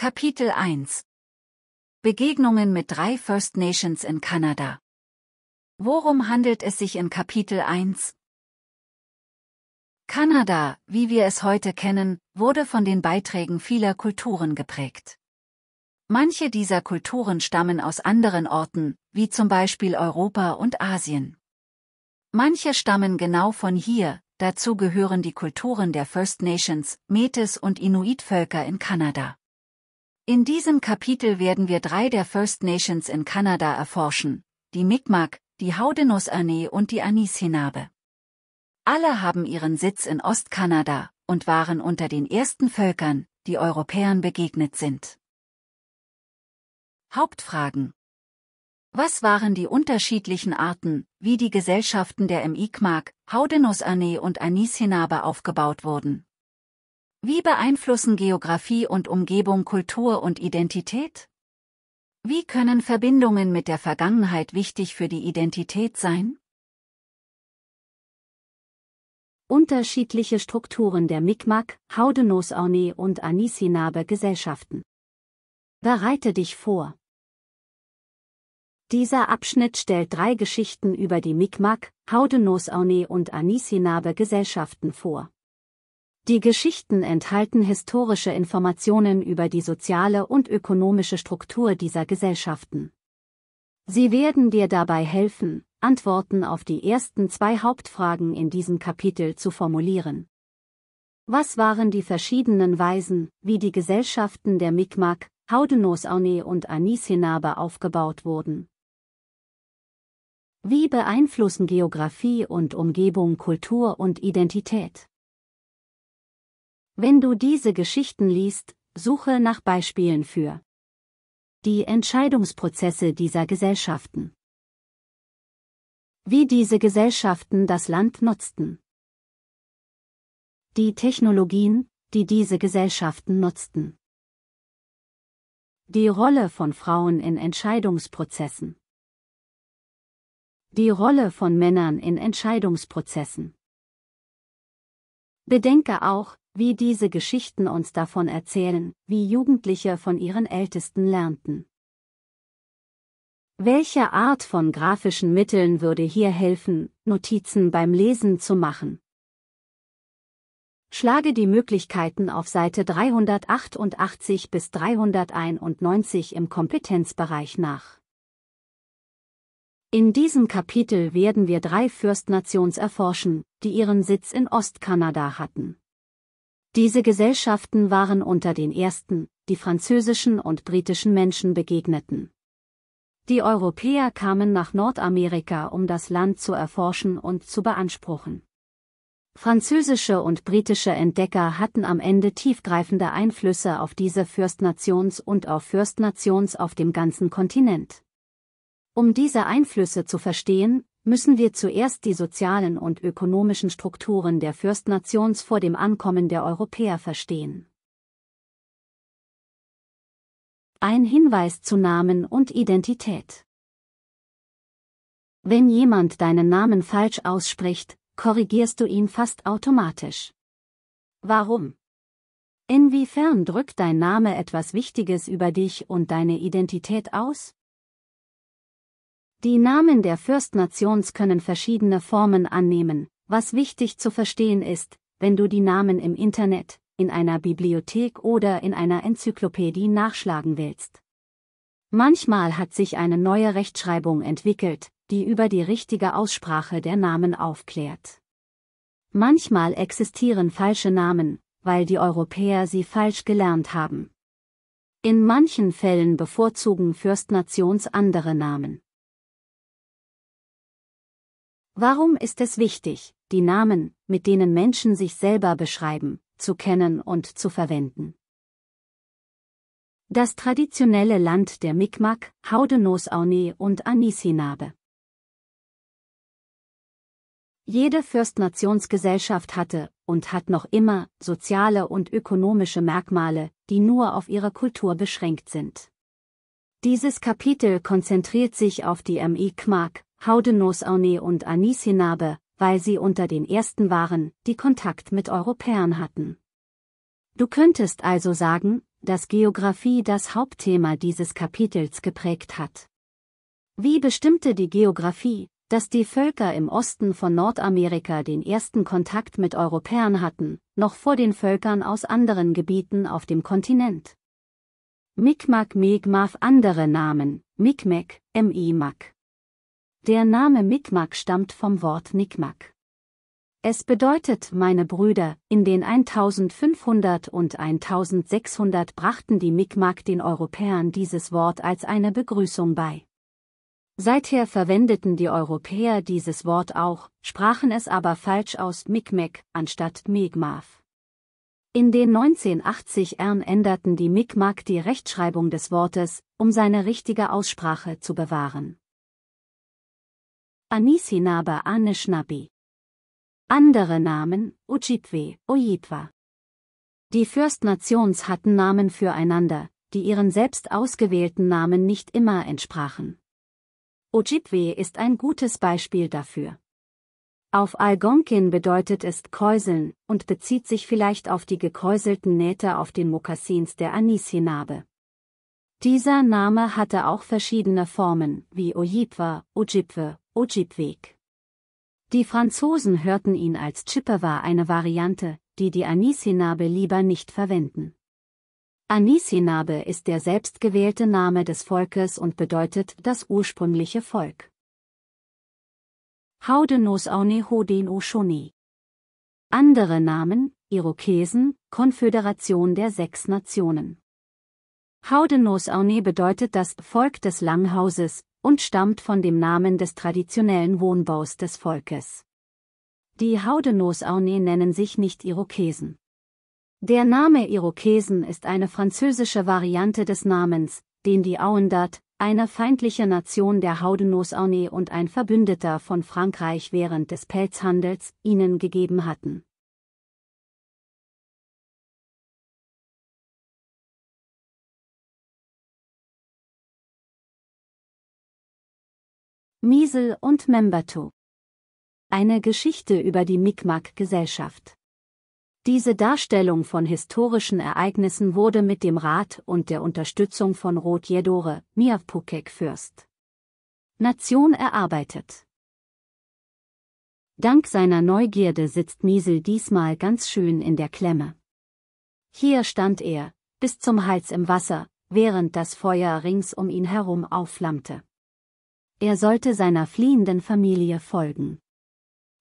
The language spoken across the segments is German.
Kapitel 1 Begegnungen mit drei First Nations in Kanada Worum handelt es sich in Kapitel 1? Kanada, wie wir es heute kennen, wurde von den Beiträgen vieler Kulturen geprägt. Manche dieser Kulturen stammen aus anderen Orten, wie zum Beispiel Europa und Asien. Manche stammen genau von hier, dazu gehören die Kulturen der First Nations, Metis und Inuit-Völker in Kanada. In diesem Kapitel werden wir drei der First Nations in Kanada erforschen, die Mi'kmaq, die Haudenosaunee und die Anishinaabe. Alle haben ihren Sitz in Ostkanada und waren unter den ersten Völkern, die Europäern begegnet sind. Hauptfragen Was waren die unterschiedlichen Arten, wie die Gesellschaften der Mi'kmaq, Haudenosaunee und Anishinaabe aufgebaut wurden? Wie beeinflussen Geografie und Umgebung Kultur und Identität? Wie können Verbindungen mit der Vergangenheit wichtig für die Identität sein? Unterschiedliche Strukturen der Mi'kmaq, Haudenosaunee und Anisinabe-Gesellschaften. Bereite dich vor. Dieser Abschnitt stellt drei Geschichten über die Mi'kmaq, Haudenosaunee und Anisinabe-Gesellschaften vor. Die Geschichten enthalten historische Informationen über die soziale und ökonomische Struktur dieser Gesellschaften. Sie werden dir dabei helfen, Antworten auf die ersten zwei Hauptfragen in diesem Kapitel zu formulieren. Was waren die verschiedenen Weisen, wie die Gesellschaften der Mi'kmaq, Haudenosaunee und Anishinaabe aufgebaut wurden? Wie beeinflussen Geografie und Umgebung Kultur und Identität? Wenn du diese Geschichten liest, suche nach Beispielen für die Entscheidungsprozesse dieser Gesellschaften. Wie diese Gesellschaften das Land nutzten. Die Technologien, die diese Gesellschaften nutzten. Die Rolle von Frauen in Entscheidungsprozessen. Die Rolle von Männern in Entscheidungsprozessen. Bedenke auch, wie diese Geschichten uns davon erzählen, wie Jugendliche von ihren Ältesten lernten. Welche Art von grafischen Mitteln würde hier helfen, Notizen beim Lesen zu machen? Schlage die Möglichkeiten auf Seite 388 bis 391 im Kompetenzbereich nach. In diesem Kapitel werden wir drei Fürstnations erforschen, die ihren Sitz in Ostkanada hatten. Diese Gesellschaften waren unter den ersten, die französischen und britischen Menschen begegneten. Die Europäer kamen nach Nordamerika, um das Land zu erforschen und zu beanspruchen. Französische und britische Entdecker hatten am Ende tiefgreifende Einflüsse auf diese Fürstnations und auf Fürstnations auf dem ganzen Kontinent. Um diese Einflüsse zu verstehen, müssen wir zuerst die sozialen und ökonomischen Strukturen der Fürstnations vor dem Ankommen der Europäer verstehen. Ein Hinweis zu Namen und Identität. Wenn jemand deinen Namen falsch ausspricht, korrigierst du ihn fast automatisch. Warum? Inwiefern drückt dein Name etwas Wichtiges über dich und deine Identität aus? Die Namen der Fürstnations können verschiedene Formen annehmen, was wichtig zu verstehen ist, wenn du die Namen im Internet, in einer Bibliothek oder in einer Enzyklopädie nachschlagen willst. Manchmal hat sich eine neue Rechtschreibung entwickelt, die über die richtige Aussprache der Namen aufklärt. Manchmal existieren falsche Namen, weil die Europäer sie falsch gelernt haben. In manchen Fällen bevorzugen Fürstnations andere Namen. Warum ist es wichtig, die Namen, mit denen Menschen sich selber beschreiben, zu kennen und zu verwenden? Das traditionelle Land der Mi'kmaq, Haudenosaunee und Anisinabe. Jede Fürstnationsgesellschaft hatte und hat noch immer soziale und ökonomische Merkmale, die nur auf ihre Kultur beschränkt sind. Dieses Kapitel konzentriert sich auf die Mi'kmaq, Haudenos Orne und Anisinabe, weil sie unter den ersten waren, die Kontakt mit Europäern hatten. Du könntest also sagen, dass Geographie das Hauptthema dieses Kapitels geprägt hat. Wie bestimmte die Geographie, dass die Völker im Osten von Nordamerika den ersten Kontakt mit Europäern hatten, noch vor den Völkern aus anderen Gebieten auf dem Kontinent? Mi'kmaq Mi'kmaf andere Namen, Mi'kmaq, Mi'mak. Der Name Mikmak stammt vom Wort Nikmak. Es bedeutet, meine Brüder, in den 1500 und 1600 brachten die Mikmak den Europäern dieses Wort als eine Begrüßung bei. Seither verwendeten die Europäer dieses Wort auch, sprachen es aber falsch aus Mikmek anstatt Megmav. In den 1980ern änderten die Mikmak die Rechtschreibung des Wortes, um seine richtige Aussprache zu bewahren. Anishinaabe Anishnabi. Andere Namen, Ojibwe, Ojibwa. Die Fürstnations hatten Namen füreinander, die ihren selbst ausgewählten Namen nicht immer entsprachen. Ojibwe ist ein gutes Beispiel dafür. Auf Algonkin bedeutet es Kräuseln und bezieht sich vielleicht auf die gekräuselten Nähte auf den Mokassins der Anishinabe. Dieser Name hatte auch verschiedene Formen, wie Ojibwa, Ojibwe, Ojibweg. Die Franzosen hörten ihn als Chippewa eine Variante, die die Anisinabe lieber nicht verwenden. Anisinabe ist der selbstgewählte Name des Volkes und bedeutet das ursprüngliche Volk. Haudenosaune Hoden Oshoni. Andere Namen, Irokesen, Konföderation der Sechs Nationen. Haudenos-Aune bedeutet das Volk des Langhauses und stammt von dem Namen des traditionellen Wohnbaus des Volkes. Die Haudenos-Aune nennen sich nicht Irokesen. Der Name Irokesen ist eine französische Variante des Namens, den die Auendat, eine feindliche Nation der Haudenos-Aune und ein Verbündeter von Frankreich während des Pelzhandels, ihnen gegeben hatten Miesel und Memberto. Eine Geschichte über die Mi'kmaq-Gesellschaft. Diese Darstellung von historischen Ereignissen wurde mit dem Rat und der Unterstützung von Rot Jedore, Miavpukek Fürst. Nation erarbeitet. Dank seiner Neugierde sitzt Miesel diesmal ganz schön in der Klemme. Hier stand er, bis zum Hals im Wasser, während das Feuer rings um ihn herum aufflammte. Er sollte seiner fliehenden Familie folgen.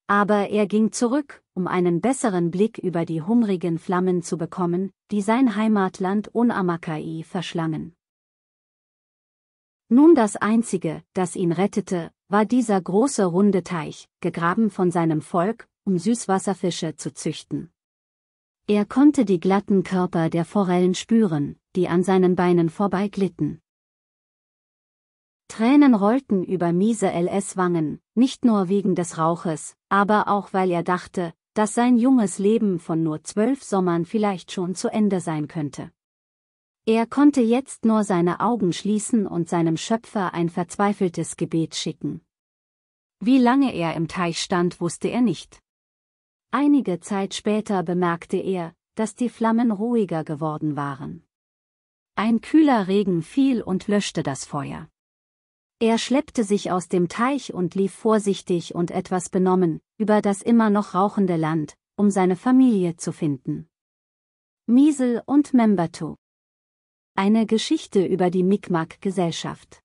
Aber er ging zurück, um einen besseren Blick über die hungrigen Flammen zu bekommen, die sein Heimatland Onamakai verschlangen. Nun das Einzige, das ihn rettete, war dieser große runde Teich, gegraben von seinem Volk, um Süßwasserfische zu züchten. Er konnte die glatten Körper der Forellen spüren, die an seinen Beinen vorbeiglitten. Tränen rollten über miese LS Wangen, nicht nur wegen des Rauches, aber auch weil er dachte, dass sein junges Leben von nur zwölf Sommern vielleicht schon zu Ende sein könnte. Er konnte jetzt nur seine Augen schließen und seinem Schöpfer ein verzweifeltes Gebet schicken. Wie lange er im Teich stand, wusste er nicht. Einige Zeit später bemerkte er, dass die Flammen ruhiger geworden waren. Ein kühler Regen fiel und löschte das Feuer. Er schleppte sich aus dem Teich und lief vorsichtig und etwas benommen, über das immer noch rauchende Land, um seine Familie zu finden. Miesel und Memberto Eine Geschichte über die Mi'kmaq-Gesellschaft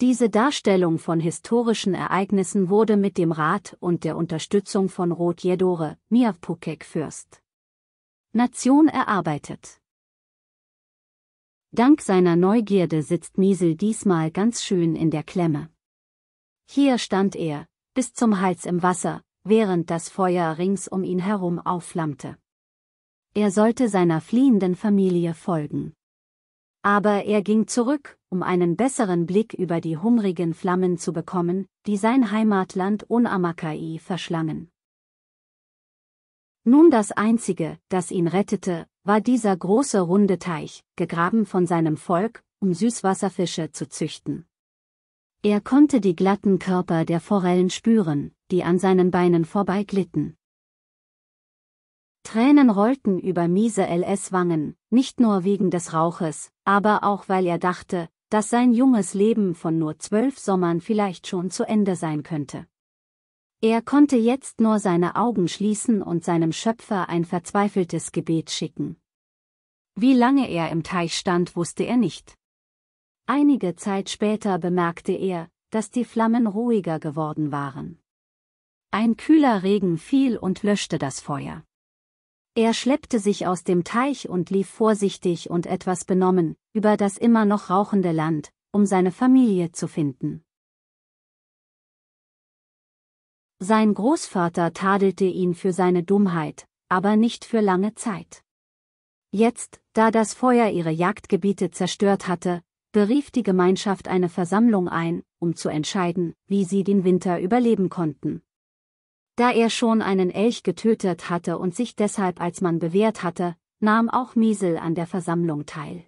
diese Darstellung von historischen Ereignissen wurde mit dem Rat und der Unterstützung von Rot Jedore, Miavpukek Fürst. Nation erarbeitet. Dank seiner Neugierde sitzt Miesel diesmal ganz schön in der Klemme. Hier stand er, bis zum Hals im Wasser, während das Feuer rings um ihn herum aufflammte. Er sollte seiner fliehenden Familie folgen. Aber er ging zurück, um einen besseren Blick über die hungrigen Flammen zu bekommen, die sein Heimatland Onamakai verschlangen. Nun das Einzige, das ihn rettete, war dieser große runde Teich, gegraben von seinem Volk, um Süßwasserfische zu züchten. Er konnte die glatten Körper der Forellen spüren, die an seinen Beinen vorbeiglitten. Tränen rollten über miese LS Wangen, nicht nur wegen des Rauches, aber auch weil er dachte, dass sein junges Leben von nur zwölf Sommern vielleicht schon zu Ende sein könnte. Er konnte jetzt nur seine Augen schließen und seinem Schöpfer ein verzweifeltes Gebet schicken. Wie lange er im Teich stand, wusste er nicht. Einige Zeit später bemerkte er, dass die Flammen ruhiger geworden waren. Ein kühler Regen fiel und löschte das Feuer. Er schleppte sich aus dem Teich und lief vorsichtig und etwas benommen, über das immer noch rauchende Land, um seine Familie zu finden. Sein Großvater tadelte ihn für seine Dummheit, aber nicht für lange Zeit. Jetzt, da das Feuer ihre Jagdgebiete zerstört hatte, berief die Gemeinschaft eine Versammlung ein, um zu entscheiden, wie sie den Winter überleben konnten. Da er schon einen Elch getötet hatte und sich deshalb als Mann bewährt hatte, nahm auch Miesel an der Versammlung teil.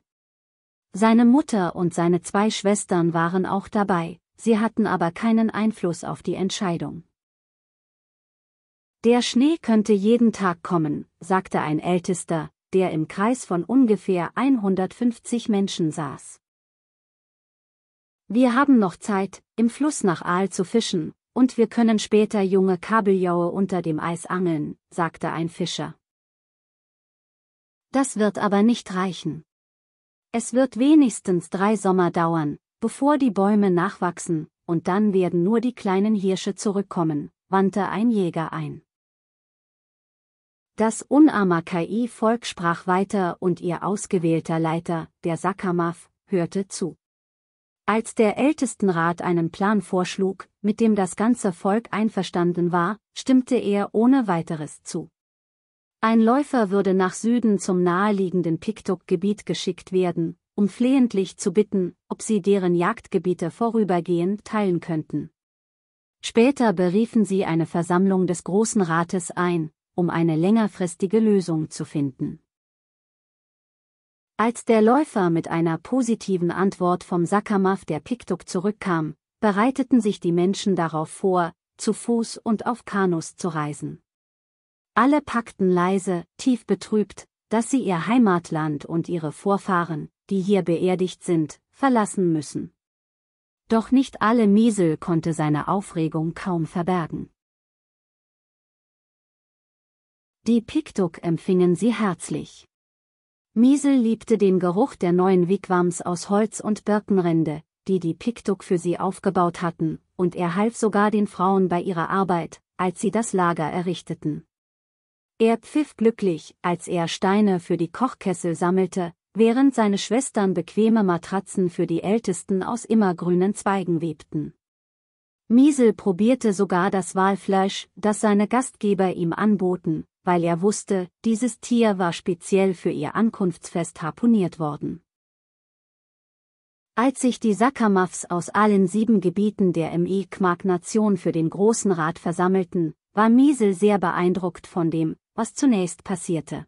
Seine Mutter und seine zwei Schwestern waren auch dabei, sie hatten aber keinen Einfluss auf die Entscheidung. Der Schnee könnte jeden Tag kommen, sagte ein Ältester, der im Kreis von ungefähr 150 Menschen saß. Wir haben noch Zeit, im Fluss nach Aal zu fischen, und wir können später junge Kabeljaue unter dem Eis angeln, sagte ein Fischer. Das wird aber nicht reichen. Es wird wenigstens drei Sommer dauern, bevor die Bäume nachwachsen, und dann werden nur die kleinen Hirsche zurückkommen, wandte ein Jäger ein. Das Unamakai-Volk sprach weiter und ihr ausgewählter Leiter, der Sakamaf, hörte zu. Als der Ältestenrat einen Plan vorschlug, mit dem das ganze Volk einverstanden war, stimmte er ohne weiteres zu. Ein Läufer würde nach Süden zum naheliegenden Piktok-Gebiet geschickt werden, um flehentlich zu bitten, ob sie deren Jagdgebiete vorübergehend teilen könnten. Später beriefen sie eine Versammlung des Großen Rates ein, um eine längerfristige Lösung zu finden. Als der Läufer mit einer positiven Antwort vom Sakamaf der Piktuk zurückkam, bereiteten sich die Menschen darauf vor, zu Fuß und auf Kanus zu reisen. Alle packten leise, tief betrübt, dass sie ihr Heimatland und ihre Vorfahren, die hier beerdigt sind, verlassen müssen. Doch nicht alle Miesel konnte seine Aufregung kaum verbergen. Die Piktuk empfingen sie herzlich. Miesel liebte den Geruch der neuen Wigwams aus Holz und Birkenrinde, die die Piktuk für sie aufgebaut hatten, und er half sogar den Frauen bei ihrer Arbeit, als sie das Lager errichteten. Er pfiff glücklich, als er Steine für die Kochkessel sammelte, während seine Schwestern bequeme Matratzen für die Ältesten aus immergrünen Zweigen webten. Miesel probierte sogar das Walfleisch, das seine Gastgeber ihm anboten, weil er wusste, dieses Tier war speziell für ihr Ankunftsfest harponiert worden. Als sich die Sakamavs aus allen sieben Gebieten der mi Kmark-Nation für den Großen Rat versammelten, war Miesel sehr beeindruckt von dem, was zunächst passierte.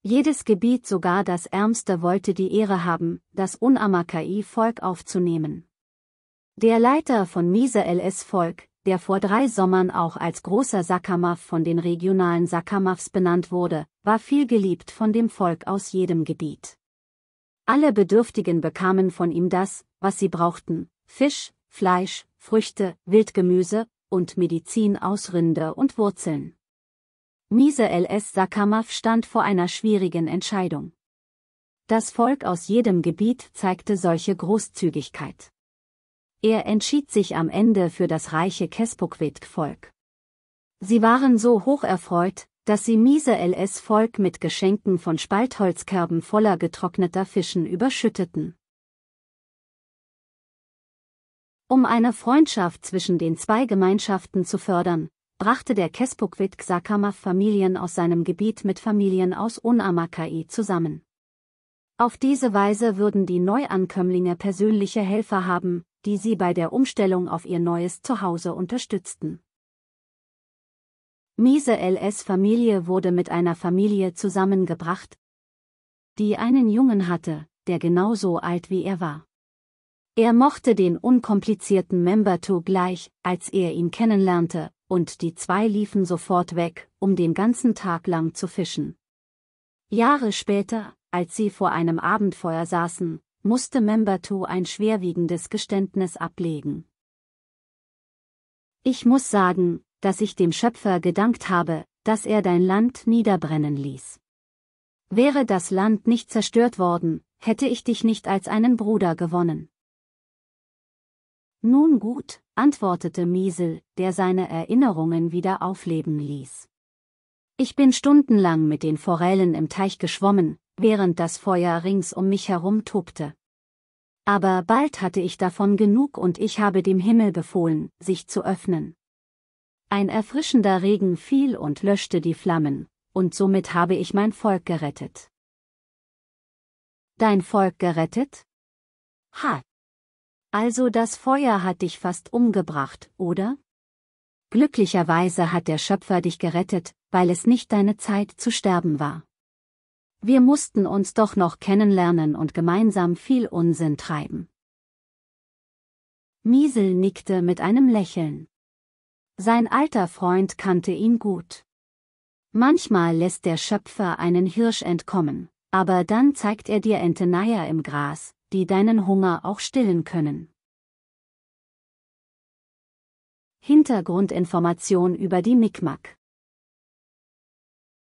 Jedes Gebiet sogar das Ärmste wollte die Ehre haben, das Unamakai-Volk aufzunehmen. Der Leiter von Mise LS Volk, der vor drei Sommern auch als großer Sakamaf von den regionalen Sakamafs benannt wurde, war viel geliebt von dem Volk aus jedem Gebiet. Alle Bedürftigen bekamen von ihm das, was sie brauchten, Fisch, Fleisch, Früchte, Wildgemüse und Medizin aus Rinde und Wurzeln. Mise LS Sakamaf stand vor einer schwierigen Entscheidung. Das Volk aus jedem Gebiet zeigte solche Großzügigkeit. Er entschied sich am Ende für das reiche Kespoquet-Volk. Sie waren so hoch erfreut, dass sie miese ls Volk mit Geschenken von Spaltholzkerben voller getrockneter Fischen überschütteten. Um eine Freundschaft zwischen den zwei Gemeinschaften zu fördern, brachte der Kespokwit Xakamath Familien aus seinem Gebiet mit Familien aus Unamakai zusammen. Auf diese Weise würden die Neuankömmlinge persönliche Helfer haben, die sie bei der Umstellung auf ihr neues Zuhause unterstützten. Miese LS Familie wurde mit einer Familie zusammengebracht, die einen Jungen hatte, der genauso alt wie er war. Er mochte den unkomplizierten Member Memberto gleich, als er ihn kennenlernte, und die zwei liefen sofort weg, um den ganzen Tag lang zu fischen. Jahre später, als sie vor einem Abendfeuer saßen, musste Memberto ein schwerwiegendes Geständnis ablegen. Ich muss sagen, dass ich dem Schöpfer gedankt habe, dass er dein Land niederbrennen ließ. Wäre das Land nicht zerstört worden, hätte ich dich nicht als einen Bruder gewonnen. Nun gut, antwortete Miesel, der seine Erinnerungen wieder aufleben ließ. Ich bin stundenlang mit den Forellen im Teich geschwommen, während das Feuer rings um mich herum tobte. Aber bald hatte ich davon genug und ich habe dem Himmel befohlen, sich zu öffnen. Ein erfrischender Regen fiel und löschte die Flammen, und somit habe ich mein Volk gerettet. Dein Volk gerettet? Ha! Also das Feuer hat dich fast umgebracht, oder? Glücklicherweise hat der Schöpfer dich gerettet, weil es nicht deine Zeit zu sterben war. Wir mussten uns doch noch kennenlernen und gemeinsam viel Unsinn treiben. Miesel nickte mit einem Lächeln. Sein alter Freund kannte ihn gut. Manchmal lässt der Schöpfer einen Hirsch entkommen, aber dann zeigt er dir Enteneier im Gras, die deinen Hunger auch stillen können. Hintergrundinformation über die Mi'kmaq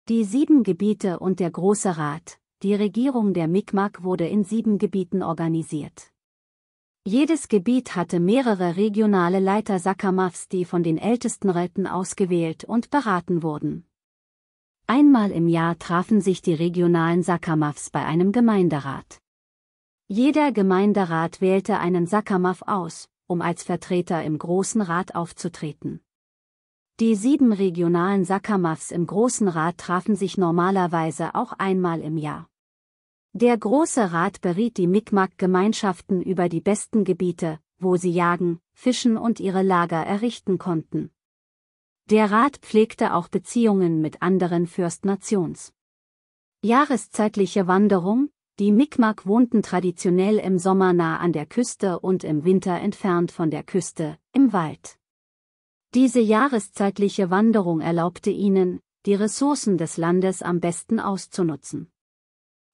die sieben Gebiete und der Große Rat, die Regierung der Mi'kmaq wurde in sieben Gebieten organisiert. Jedes Gebiet hatte mehrere regionale Leiter Sakamavs, die von den ältesten Räten ausgewählt und beraten wurden. Einmal im Jahr trafen sich die regionalen Sakamavs bei einem Gemeinderat. Jeder Gemeinderat wählte einen Sakamav aus, um als Vertreter im Großen Rat aufzutreten. Die sieben regionalen Sakamavs im Großen Rat trafen sich normalerweise auch einmal im Jahr. Der Große Rat beriet die Mi'kmaq-Gemeinschaften über die besten Gebiete, wo sie jagen, fischen und ihre Lager errichten konnten. Der Rat pflegte auch Beziehungen mit anderen Fürstnations. Jahreszeitliche Wanderung, die Mi'kmaq wohnten traditionell im Sommer nah an der Küste und im Winter entfernt von der Küste, im Wald. Diese jahreszeitliche Wanderung erlaubte ihnen, die Ressourcen des Landes am besten auszunutzen.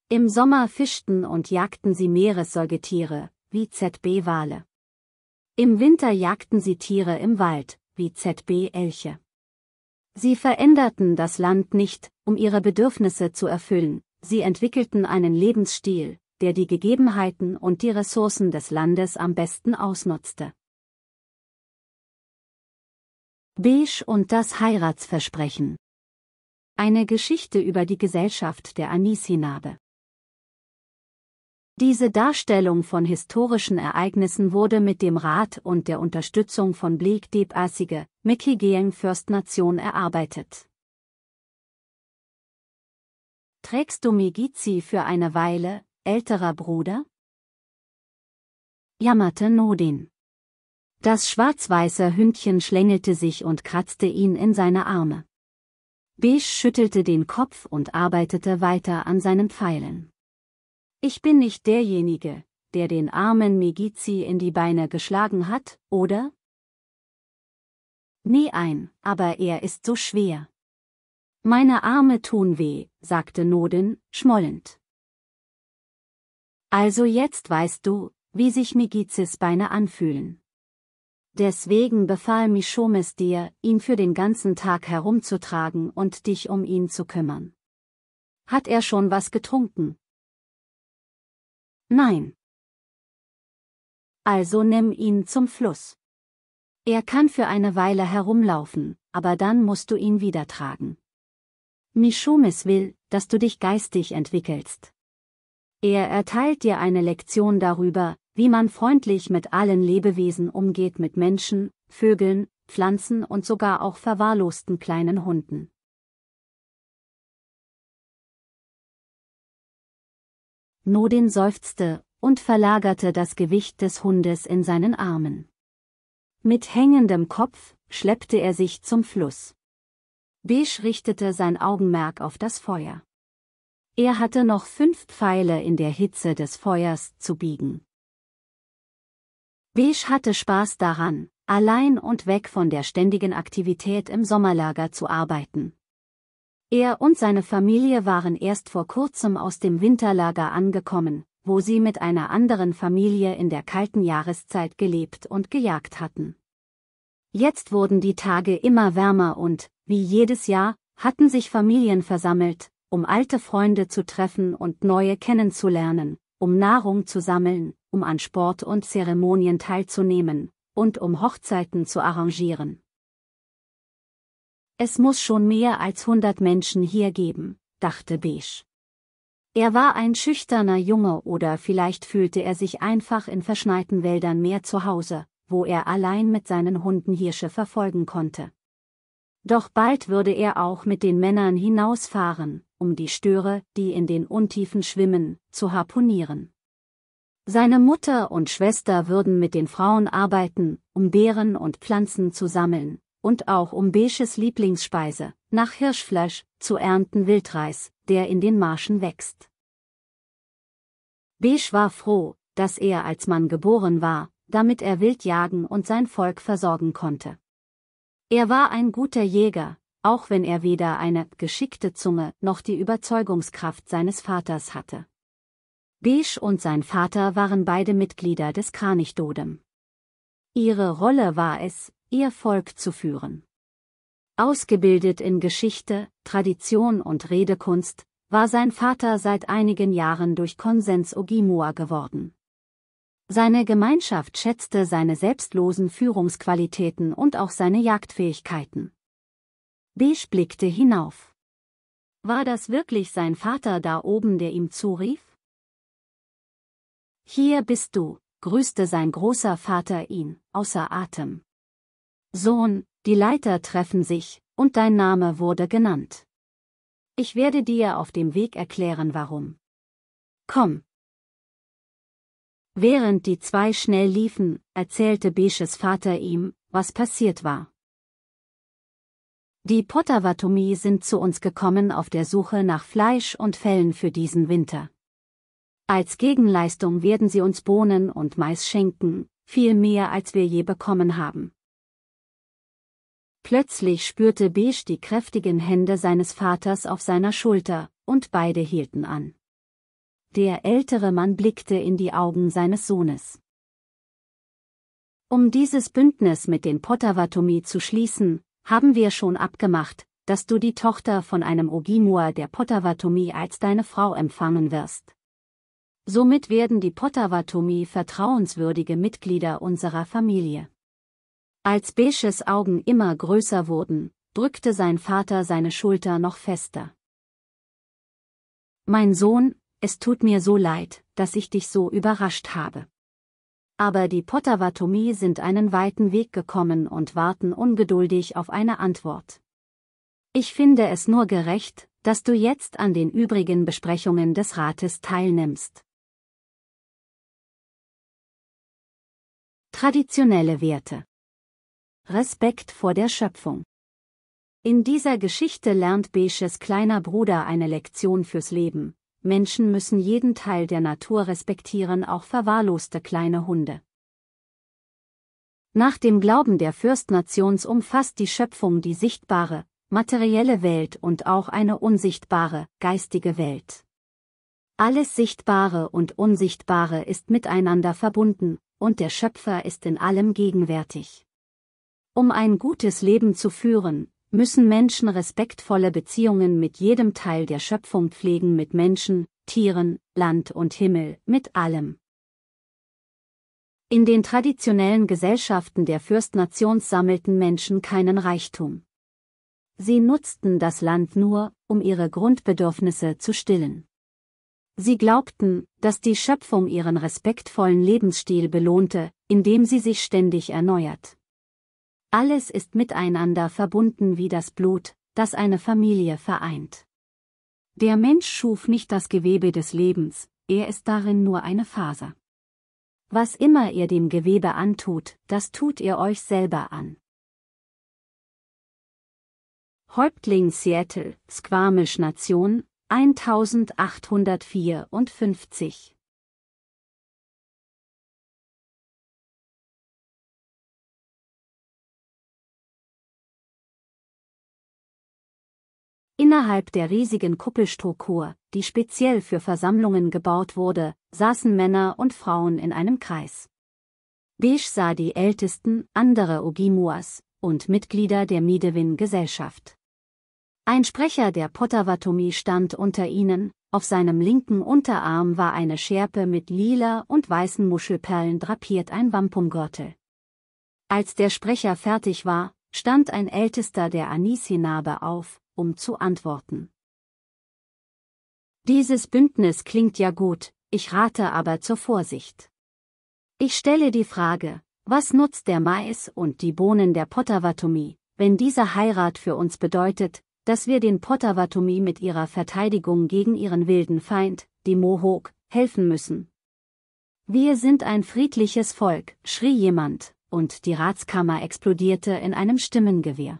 Im Sommer fischten und jagten sie Meeressäugetiere, wie ZB-Wale. Im Winter jagten sie Tiere im Wald, wie ZB-Elche. Sie veränderten das Land nicht, um ihre Bedürfnisse zu erfüllen, sie entwickelten einen Lebensstil, der die Gegebenheiten und die Ressourcen des Landes am besten ausnutzte. Beige und das Heiratsversprechen. Eine Geschichte über die Gesellschaft der Anisinabe. Diese Darstellung von historischen Ereignissen wurde mit dem Rat und der Unterstützung von Bleek Debassige, Mickey Gehlen First Nation erarbeitet. Trägst du Megizi für eine Weile, älterer Bruder? jammerte Nodin. Das schwarz-weiße Hündchen schlängelte sich und kratzte ihn in seine Arme. Beige schüttelte den Kopf und arbeitete weiter an seinen Pfeilen. Ich bin nicht derjenige, der den armen Megizi in die Beine geschlagen hat, oder? Nee ein, aber er ist so schwer. Meine Arme tun weh, sagte Nodin, schmollend. Also jetzt weißt du, wie sich Megizis Beine anfühlen. Deswegen befahl Mischomes dir, ihn für den ganzen Tag herumzutragen und dich um ihn zu kümmern. Hat er schon was getrunken? Nein. Also nimm ihn zum Fluss. Er kann für eine Weile herumlaufen, aber dann musst du ihn wieder tragen. Mischomes will, dass du dich geistig entwickelst. Er erteilt dir eine Lektion darüber, wie man freundlich mit allen Lebewesen umgeht, mit Menschen, Vögeln, Pflanzen und sogar auch verwahrlosten kleinen Hunden. Nodin seufzte und verlagerte das Gewicht des Hundes in seinen Armen. Mit hängendem Kopf schleppte er sich zum Fluss. Besch richtete sein Augenmerk auf das Feuer. Er hatte noch fünf Pfeile in der Hitze des Feuers zu biegen. Besch hatte Spaß daran, allein und weg von der ständigen Aktivität im Sommerlager zu arbeiten. Er und seine Familie waren erst vor kurzem aus dem Winterlager angekommen, wo sie mit einer anderen Familie in der kalten Jahreszeit gelebt und gejagt hatten. Jetzt wurden die Tage immer wärmer und, wie jedes Jahr, hatten sich Familien versammelt, um alte Freunde zu treffen und neue kennenzulernen, um Nahrung zu sammeln, um an Sport und Zeremonien teilzunehmen und um Hochzeiten zu arrangieren. Es muss schon mehr als hundert Menschen hier geben, dachte Beige. Er war ein schüchterner Junge oder vielleicht fühlte er sich einfach in verschneiten Wäldern mehr zu Hause, wo er allein mit seinen Hunden Hirsche verfolgen konnte. Doch bald würde er auch mit den Männern hinausfahren, um die Störe, die in den Untiefen schwimmen, zu harponieren. Seine Mutter und Schwester würden mit den Frauen arbeiten, um Beeren und Pflanzen zu sammeln, und auch um Beesches Lieblingsspeise, nach Hirschfleisch, zu ernten Wildreis, der in den Marschen wächst. Beesch war froh, dass er als Mann geboren war, damit er wild jagen und sein Volk versorgen konnte. Er war ein guter Jäger, auch wenn er weder eine geschickte Zunge noch die Überzeugungskraft seines Vaters hatte. Beesch und sein Vater waren beide Mitglieder des Kranichdodem. Ihre Rolle war es, ihr Volk zu führen. Ausgebildet in Geschichte, Tradition und Redekunst, war sein Vater seit einigen Jahren durch Konsens Ogimua geworden. Seine Gemeinschaft schätzte seine selbstlosen Führungsqualitäten und auch seine Jagdfähigkeiten. Beige blickte hinauf. War das wirklich sein Vater da oben, der ihm zurief? Hier bist du, grüßte sein großer Vater ihn, außer Atem. Sohn, die Leiter treffen sich, und dein Name wurde genannt. Ich werde dir auf dem Weg erklären warum. Komm. Während die zwei schnell liefen, erzählte Besches Vater ihm, was passiert war. Die Potawatomi sind zu uns gekommen auf der Suche nach Fleisch und Fellen für diesen Winter. Als Gegenleistung werden sie uns Bohnen und Mais schenken, viel mehr als wir je bekommen haben. Plötzlich spürte Beige die kräftigen Hände seines Vaters auf seiner Schulter, und beide hielten an. Der ältere Mann blickte in die Augen seines Sohnes. Um dieses Bündnis mit den Potawatomi zu schließen, haben wir schon abgemacht, dass du die Tochter von einem Ogimua der Potawatomi als deine Frau empfangen wirst. Somit werden die Potawatomi vertrauenswürdige Mitglieder unserer Familie. Als Besches Augen immer größer wurden, drückte sein Vater seine Schulter noch fester. Mein Sohn, es tut mir so leid, dass ich dich so überrascht habe. Aber die Potawatomi sind einen weiten Weg gekommen und warten ungeduldig auf eine Antwort. Ich finde es nur gerecht, dass du jetzt an den übrigen Besprechungen des Rates teilnimmst. Traditionelle Werte. Respekt vor der Schöpfung. In dieser Geschichte lernt Besches kleiner Bruder eine Lektion fürs Leben. Menschen müssen jeden Teil der Natur respektieren, auch verwahrloste kleine Hunde. Nach dem Glauben der Fürstnations umfasst die Schöpfung die sichtbare, materielle Welt und auch eine unsichtbare, geistige Welt. Alles Sichtbare und Unsichtbare ist miteinander verbunden, und der Schöpfer ist in allem gegenwärtig. Um ein gutes Leben zu führen, müssen Menschen respektvolle Beziehungen mit jedem Teil der Schöpfung pflegen mit Menschen, Tieren, Land und Himmel, mit allem. In den traditionellen Gesellschaften der Fürstnation sammelten Menschen keinen Reichtum. Sie nutzten das Land nur, um ihre Grundbedürfnisse zu stillen. Sie glaubten, dass die Schöpfung ihren respektvollen Lebensstil belohnte, indem sie sich ständig erneuert. Alles ist miteinander verbunden wie das Blut, das eine Familie vereint. Der Mensch schuf nicht das Gewebe des Lebens, er ist darin nur eine Faser. Was immer ihr dem Gewebe antut, das tut ihr euch selber an. Häuptling Seattle, Squamish Nation, 1854. Innerhalb der riesigen Kuppelstruktur, die speziell für Versammlungen gebaut wurde, saßen Männer und Frauen in einem Kreis. Beige sah die Ältesten, andere Ogimuas und Mitglieder der Midewin-Gesellschaft. Ein Sprecher der Potawatomi stand unter ihnen, auf seinem linken Unterarm war eine Schärpe mit lila und weißen Muschelperlen drapiert ein Wampumgürtel. Als der Sprecher fertig war, stand ein Ältester der Anisinabe auf, um zu antworten. Dieses Bündnis klingt ja gut, ich rate aber zur Vorsicht. Ich stelle die Frage, was nutzt der Mais und die Bohnen der Potawatomi, wenn diese Heirat für uns bedeutet, dass wir den Potawatomi mit ihrer Verteidigung gegen ihren wilden Feind, die Mohawk, helfen müssen. Wir sind ein friedliches Volk, schrie jemand, und die Ratskammer explodierte in einem Stimmengewehr.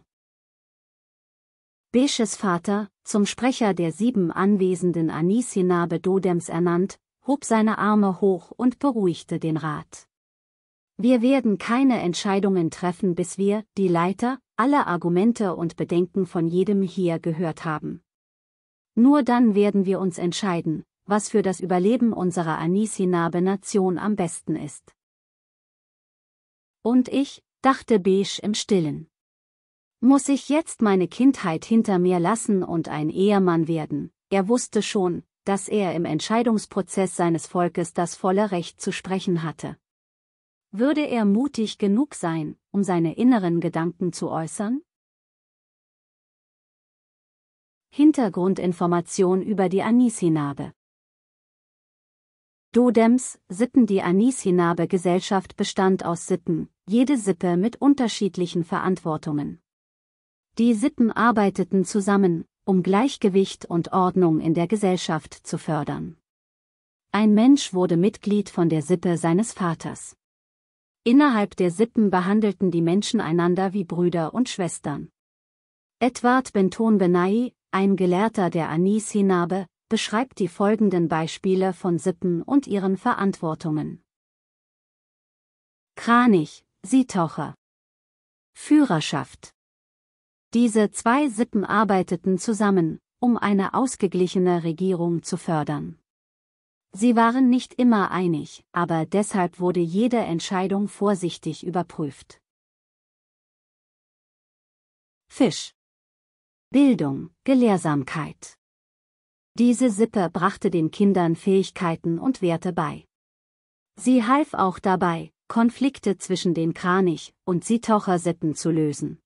Besches Vater, zum Sprecher der sieben anwesenden Anisinabe Dodems ernannt, hob seine Arme hoch und beruhigte den Rat. Wir werden keine Entscheidungen treffen, bis wir, die Leiter, alle Argumente und Bedenken von jedem hier gehört haben. Nur dann werden wir uns entscheiden, was für das Überleben unserer Anisinabe-Nation am besten ist. Und ich, dachte Beige im Stillen. Muss ich jetzt meine Kindheit hinter mir lassen und ein Ehemann werden? Er wusste schon, dass er im Entscheidungsprozess seines Volkes das volle Recht zu sprechen hatte. Würde er mutig genug sein, um seine inneren Gedanken zu äußern? Hintergrundinformation über die Anishinabe Dodems, Sippen Die Anishinabe-Gesellschaft bestand aus Sippen, jede Sippe mit unterschiedlichen Verantwortungen. Die Sippen arbeiteten zusammen, um Gleichgewicht und Ordnung in der Gesellschaft zu fördern. Ein Mensch wurde Mitglied von der Sippe seines Vaters. Innerhalb der Sippen behandelten die Menschen einander wie Brüder und Schwestern. Edward Benton Benai, ein Gelehrter der Anis Hinabe, beschreibt die folgenden Beispiele von Sippen und ihren Verantwortungen. Kranich, Seetaucher. Führerschaft. Diese zwei Sippen arbeiteten zusammen, um eine ausgeglichene Regierung zu fördern. Sie waren nicht immer einig, aber deshalb wurde jede Entscheidung vorsichtig überprüft. Fisch Bildung, Gelehrsamkeit diese Sippe brachte den Kindern Fähigkeiten und Werte bei. Sie half auch dabei, Konflikte zwischen den Kranich- und Seetauchersippen zu lösen.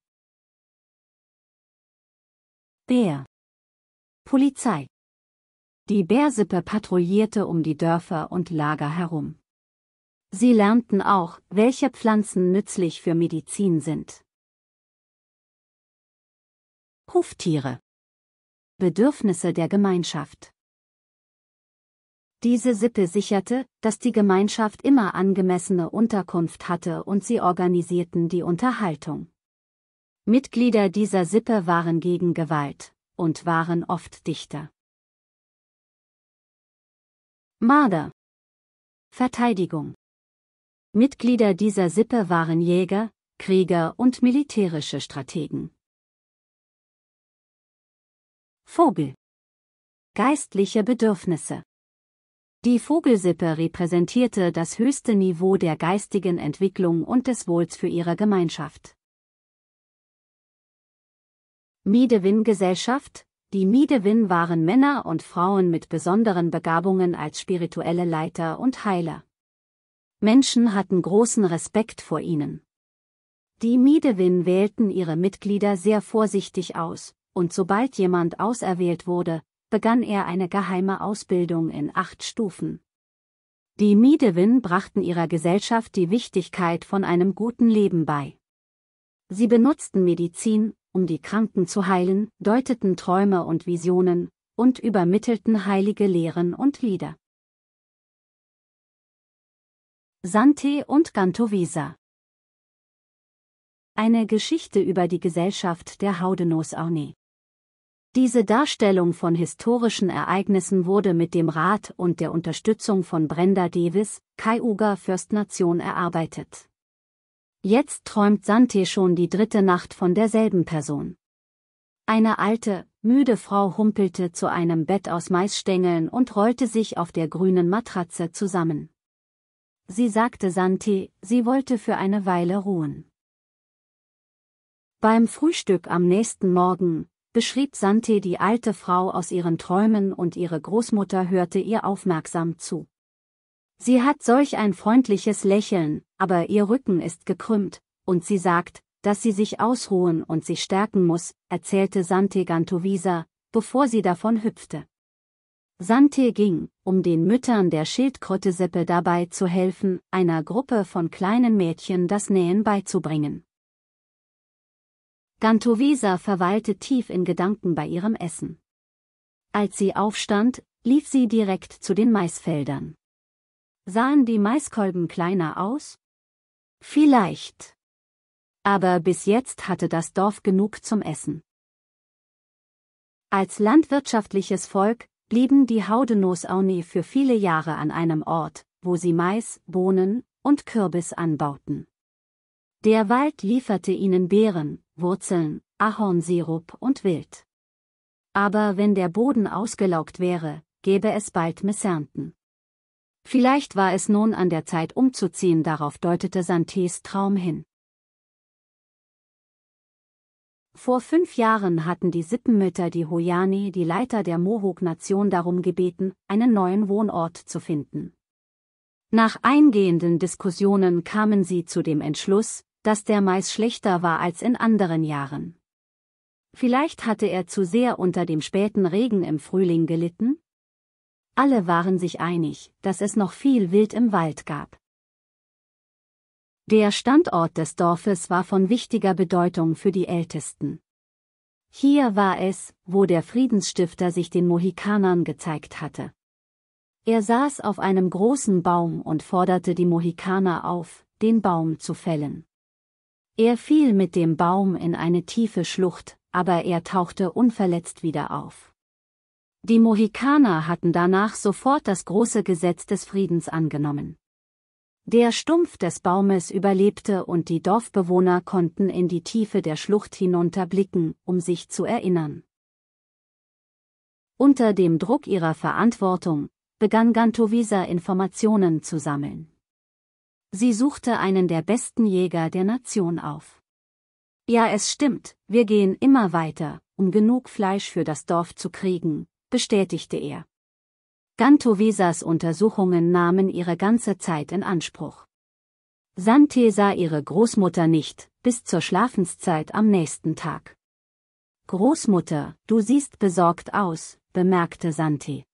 Bär Polizei die Bärsippe patrouillierte um die Dörfer und Lager herum. Sie lernten auch, welche Pflanzen nützlich für Medizin sind. Huftiere Bedürfnisse der Gemeinschaft diese Sippe sicherte, dass die Gemeinschaft immer angemessene Unterkunft hatte und sie organisierten die Unterhaltung. Mitglieder dieser Sippe waren gegen Gewalt und waren oft Dichter. Marder. Verteidigung. Mitglieder dieser Sippe waren Jäger, Krieger und militärische Strategen. Vogel. Geistliche Bedürfnisse. Die Vogelsippe repräsentierte das höchste Niveau der geistigen Entwicklung und des Wohls für ihre Gemeinschaft. Medewin-Gesellschaft, die Midewin waren Männer und Frauen mit besonderen Begabungen als spirituelle Leiter und Heiler. Menschen hatten großen Respekt vor ihnen. Die Midewin wählten ihre Mitglieder sehr vorsichtig aus, und sobald jemand auserwählt wurde, begann er eine geheime Ausbildung in acht Stufen. Die Midewin brachten ihrer Gesellschaft die Wichtigkeit von einem guten Leben bei. Sie benutzten Medizin, um die Kranken zu heilen, deuteten Träume und Visionen und übermittelten heilige Lehren und Lieder. Sante und Gantovisa Eine Geschichte über die Gesellschaft der Haudenos-Aune. Diese Darstellung von historischen Ereignissen wurde mit dem Rat und der Unterstützung von Brenda Davis, Cayuga First Nation erarbeitet. Jetzt träumt Sante schon die dritte Nacht von derselben Person. Eine alte, müde Frau humpelte zu einem Bett aus Maisstängeln und rollte sich auf der grünen Matratze zusammen. Sie sagte Sante, sie wollte für eine Weile ruhen. Beim Frühstück am nächsten Morgen, beschrieb Sante die alte Frau aus ihren Träumen und ihre Großmutter hörte ihr aufmerksam zu. Sie hat solch ein freundliches Lächeln, aber ihr Rücken ist gekrümmt, und sie sagt, dass sie sich ausruhen und sich stärken muss, erzählte Sante Gantovisa, bevor sie davon hüpfte. Sante ging, um den Müttern der Schildkröte-Sippe dabei zu helfen, einer Gruppe von kleinen Mädchen das Nähen beizubringen. Gantovisa verweilte tief in Gedanken bei ihrem Essen. Als sie aufstand, lief sie direkt zu den Maisfeldern. Sahen die Maiskolben kleiner aus? Vielleicht. Aber bis jetzt hatte das Dorf genug zum Essen. Als landwirtschaftliches Volk blieben die Haudenosaune für viele Jahre an einem Ort, wo sie Mais, Bohnen und Kürbis anbauten. Der Wald lieferte ihnen Beeren, Wurzeln, Ahornsirup und Wild. Aber wenn der Boden ausgelaugt wäre, gäbe es bald Missernten. Vielleicht war es nun an der Zeit umzuziehen, darauf deutete Santés Traum hin. Vor fünf Jahren hatten die Sippenmütter die Hoyani, die Leiter der Mohawk-Nation, darum gebeten, einen neuen Wohnort zu finden. Nach eingehenden Diskussionen kamen sie zu dem Entschluss, dass der Mais schlechter war als in anderen Jahren. Vielleicht hatte er zu sehr unter dem späten Regen im Frühling gelitten? Alle waren sich einig, dass es noch viel Wild im Wald gab. Der Standort des Dorfes war von wichtiger Bedeutung für die Ältesten. Hier war es, wo der Friedensstifter sich den Mohikanern gezeigt hatte. Er saß auf einem großen Baum und forderte die Mohikaner auf, den Baum zu fällen. Er fiel mit dem Baum in eine tiefe Schlucht, aber er tauchte unverletzt wieder auf. Die Mohikaner hatten danach sofort das große Gesetz des Friedens angenommen. Der Stumpf des Baumes überlebte und die Dorfbewohner konnten in die Tiefe der Schlucht hinunterblicken, um sich zu erinnern. Unter dem Druck ihrer Verantwortung begann Gantovisa Informationen zu sammeln. Sie suchte einen der besten Jäger der Nation auf. Ja, es stimmt, wir gehen immer weiter, um genug Fleisch für das Dorf zu kriegen, bestätigte er. Gantovesas Untersuchungen nahmen ihre ganze Zeit in Anspruch. Sante sah ihre Großmutter nicht, bis zur Schlafenszeit am nächsten Tag. Großmutter, du siehst besorgt aus, bemerkte Sante.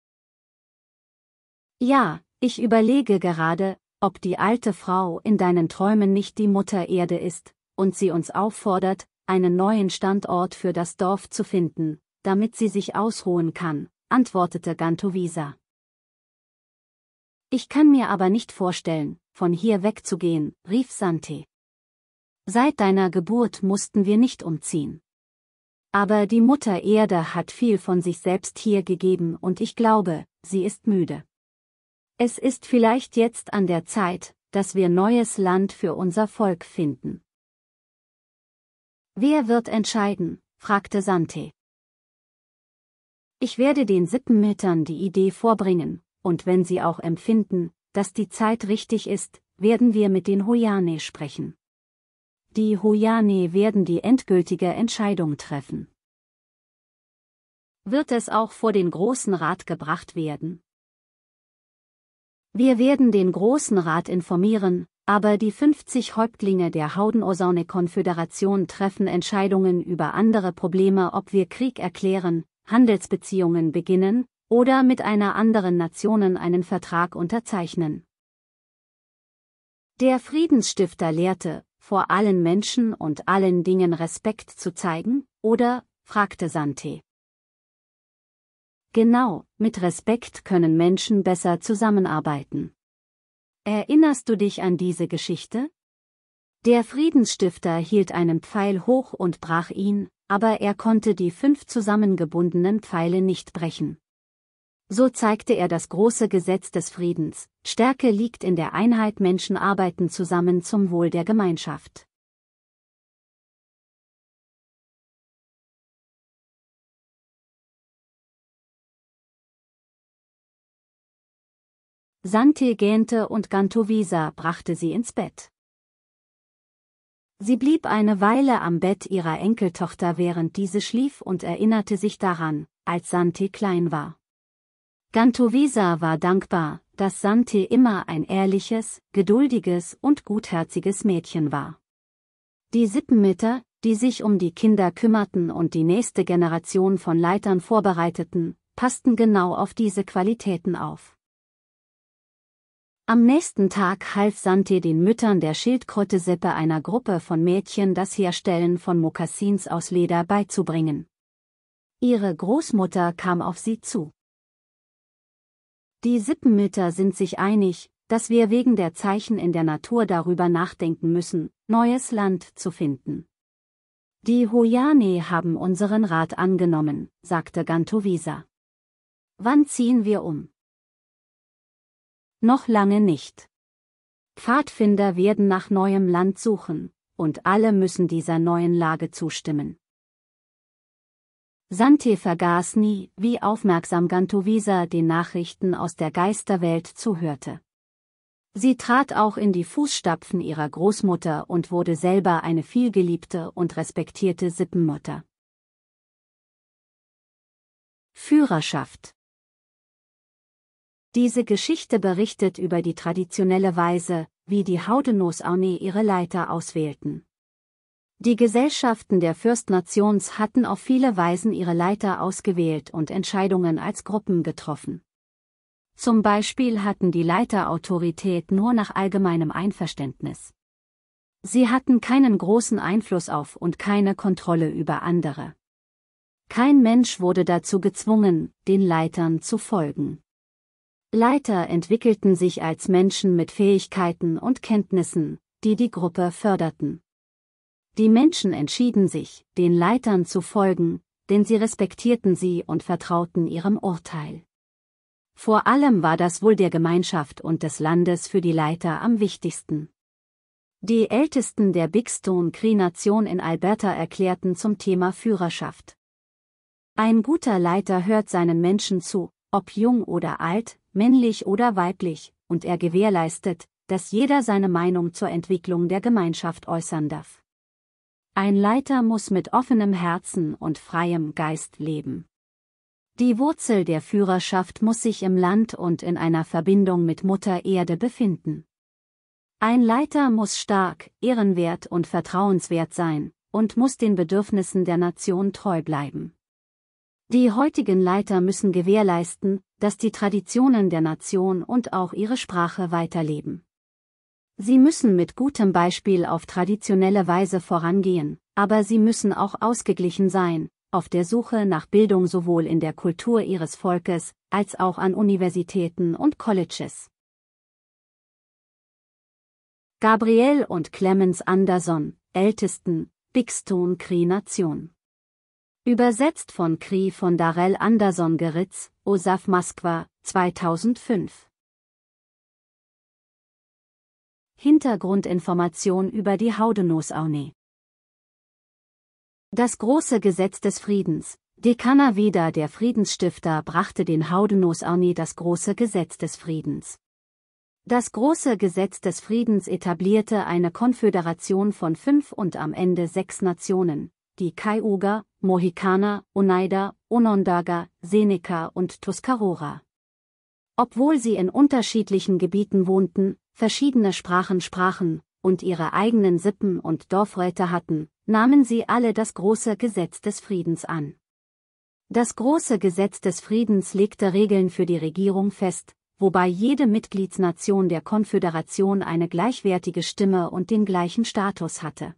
Ja, ich überlege gerade, ob die alte Frau in deinen Träumen nicht die Mutter Erde ist, und sie uns auffordert, einen neuen Standort für das Dorf zu finden, damit sie sich ausruhen kann, antwortete Gantovisa. Ich kann mir aber nicht vorstellen, von hier wegzugehen, rief Sante. Seit deiner Geburt mussten wir nicht umziehen. Aber die Mutter Erde hat viel von sich selbst hier gegeben und ich glaube, sie ist müde. Es ist vielleicht jetzt an der Zeit, dass wir neues Land für unser Volk finden. Wer wird entscheiden? fragte Sante. Ich werde den Sippenmetern die Idee vorbringen, und wenn sie auch empfinden, dass die Zeit richtig ist, werden wir mit den Hoyane sprechen. Die Hoyane werden die endgültige Entscheidung treffen. Wird es auch vor den Großen Rat gebracht werden? Wir werden den Großen Rat informieren, aber die 50 Häuptlinge der Hauden-Osone-Konföderation treffen Entscheidungen über andere Probleme, ob wir Krieg erklären, Handelsbeziehungen beginnen oder mit einer anderen Nation einen Vertrag unterzeichnen. Der Friedensstifter lehrte, vor allen Menschen und allen Dingen Respekt zu zeigen, oder? fragte Sante. Genau, mit Respekt können Menschen besser zusammenarbeiten. Erinnerst du dich an diese Geschichte? Der Friedensstifter hielt einen Pfeil hoch und brach ihn, aber er konnte die fünf zusammengebundenen Pfeile nicht brechen. So zeigte er das große Gesetz des Friedens, Stärke liegt in der Einheit Menschen arbeiten zusammen zum Wohl der Gemeinschaft. Sante Santilgente und Gantovisa brachte sie ins Bett. Sie blieb eine Weile am Bett ihrer Enkeltochter während diese schlief und erinnerte sich daran, als Sante klein war. Gantovesa war dankbar, dass Sante immer ein ehrliches, geduldiges und gutherziges Mädchen war. Die Sippenmütter, die sich um die Kinder kümmerten und die nächste Generation von Leitern vorbereiteten, passten genau auf diese Qualitäten auf. Am nächsten Tag half Santé den Müttern der Schildkröte-Sippe einer Gruppe von Mädchen das Herstellen von Mokassins aus Leder beizubringen. Ihre Großmutter kam auf sie zu. Die Sippenmütter sind sich einig, dass wir wegen der Zeichen in der Natur darüber nachdenken müssen, neues Land zu finden. Die Hoyane haben unseren Rat angenommen, sagte Gantovisa. Wann ziehen wir um? Noch lange nicht. Pfadfinder werden nach neuem Land suchen, und alle müssen dieser neuen Lage zustimmen. Sante vergaß nie, wie aufmerksam Gantovisa den Nachrichten aus der Geisterwelt zuhörte. Sie trat auch in die Fußstapfen ihrer Großmutter und wurde selber eine vielgeliebte und respektierte Sippenmutter. Führerschaft diese Geschichte berichtet über die traditionelle Weise, wie die Haudenosaune ihre Leiter auswählten. Die Gesellschaften der Fürstnations hatten auf viele Weisen ihre Leiter ausgewählt und Entscheidungen als Gruppen getroffen. Zum Beispiel hatten die Leiter Autorität nur nach allgemeinem Einverständnis. Sie hatten keinen großen Einfluss auf und keine Kontrolle über andere. Kein Mensch wurde dazu gezwungen, den Leitern zu folgen. Leiter entwickelten sich als Menschen mit Fähigkeiten und Kenntnissen, die die Gruppe förderten. Die Menschen entschieden sich, den Leitern zu folgen, denn sie respektierten sie und vertrauten ihrem Urteil. Vor allem war das Wohl der Gemeinschaft und des Landes für die Leiter am wichtigsten. Die Ältesten der Big Stone Cree Nation in Alberta erklärten zum Thema Führerschaft. Ein guter Leiter hört seinen Menschen zu, ob jung oder alt, männlich oder weiblich, und er gewährleistet, dass jeder seine Meinung zur Entwicklung der Gemeinschaft äußern darf. Ein Leiter muss mit offenem Herzen und freiem Geist leben. Die Wurzel der Führerschaft muss sich im Land und in einer Verbindung mit Mutter Erde befinden. Ein Leiter muss stark, ehrenwert und vertrauenswert sein und muss den Bedürfnissen der Nation treu bleiben. Die heutigen Leiter müssen gewährleisten, dass die Traditionen der Nation und auch ihre Sprache weiterleben. Sie müssen mit gutem Beispiel auf traditionelle Weise vorangehen, aber sie müssen auch ausgeglichen sein, auf der Suche nach Bildung sowohl in der Kultur ihres Volkes, als auch an Universitäten und Colleges. Gabriel und Clemens Anderson, Ältesten, Bixton Cree Nation Übersetzt von Kri von Darrell Anderson Geritz, Osaf Moskwa, 2005. Hintergrundinformation über die Haudenosaunee Das große Gesetz des Friedens, Dekana Veda der Friedensstifter brachte den Haudenosaunee das große Gesetz des Friedens. Das große Gesetz des Friedens etablierte eine Konföderation von fünf und am Ende sechs Nationen, die Cayuga, Mohikaner, Oneida, Onondaga, Seneca und Tuscarora. Obwohl sie in unterschiedlichen Gebieten wohnten, verschiedene Sprachen sprachen und ihre eigenen Sippen und Dorfräte hatten, nahmen sie alle das große Gesetz des Friedens an. Das große Gesetz des Friedens legte Regeln für die Regierung fest, wobei jede Mitgliedsnation der Konföderation eine gleichwertige Stimme und den gleichen Status hatte.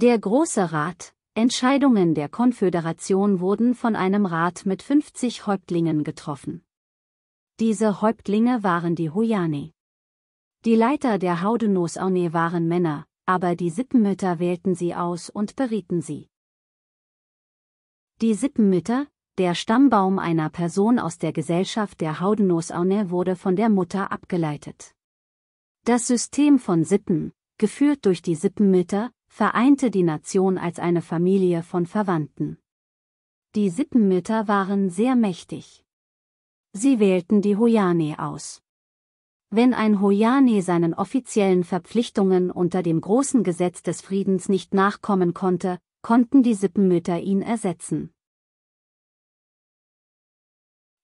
Der Große Rat, Entscheidungen der Konföderation wurden von einem Rat mit 50 Häuptlingen getroffen. Diese Häuptlinge waren die Huyane. Die Leiter der Haudenos-Aune waren Männer, aber die Sippenmütter wählten sie aus und berieten sie. Die Sippenmütter, der Stammbaum einer Person aus der Gesellschaft der Haudenos-Aune wurde von der Mutter abgeleitet. Das System von Sippen, geführt durch die Sippenmütter, vereinte die Nation als eine Familie von Verwandten. Die Sippenmütter waren sehr mächtig. Sie wählten die Hoyane aus. Wenn ein Hoyane seinen offiziellen Verpflichtungen unter dem großen Gesetz des Friedens nicht nachkommen konnte, konnten die Sippenmütter ihn ersetzen.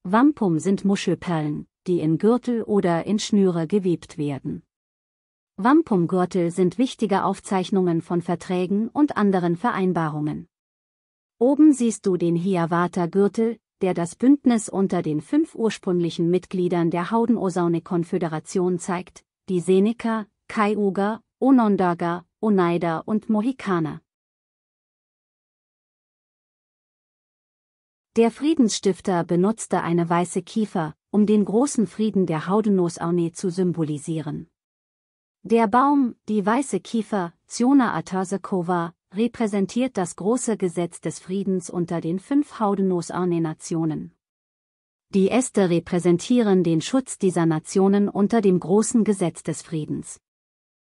Wampum sind Muschelperlen, die in Gürtel oder in Schnüre gewebt werden. Wampumgürtel sind wichtige Aufzeichnungen von Verträgen und anderen Vereinbarungen. Oben siehst du den Hiawatha-Gürtel, der das Bündnis unter den fünf ursprünglichen Mitgliedern der Hauden-Osaune-Konföderation zeigt, die Seneca, Cayuga, Onondaga, Oneida und Mohikaner. Der Friedensstifter benutzte eine weiße Kiefer, um den großen Frieden der Haudenosaune zu symbolisieren. Der Baum, die weiße Kiefer, Ziona Atasekova, repräsentiert das große Gesetz des Friedens unter den fünf Haudenos-Arne-Nationen. Die Äste repräsentieren den Schutz dieser Nationen unter dem großen Gesetz des Friedens.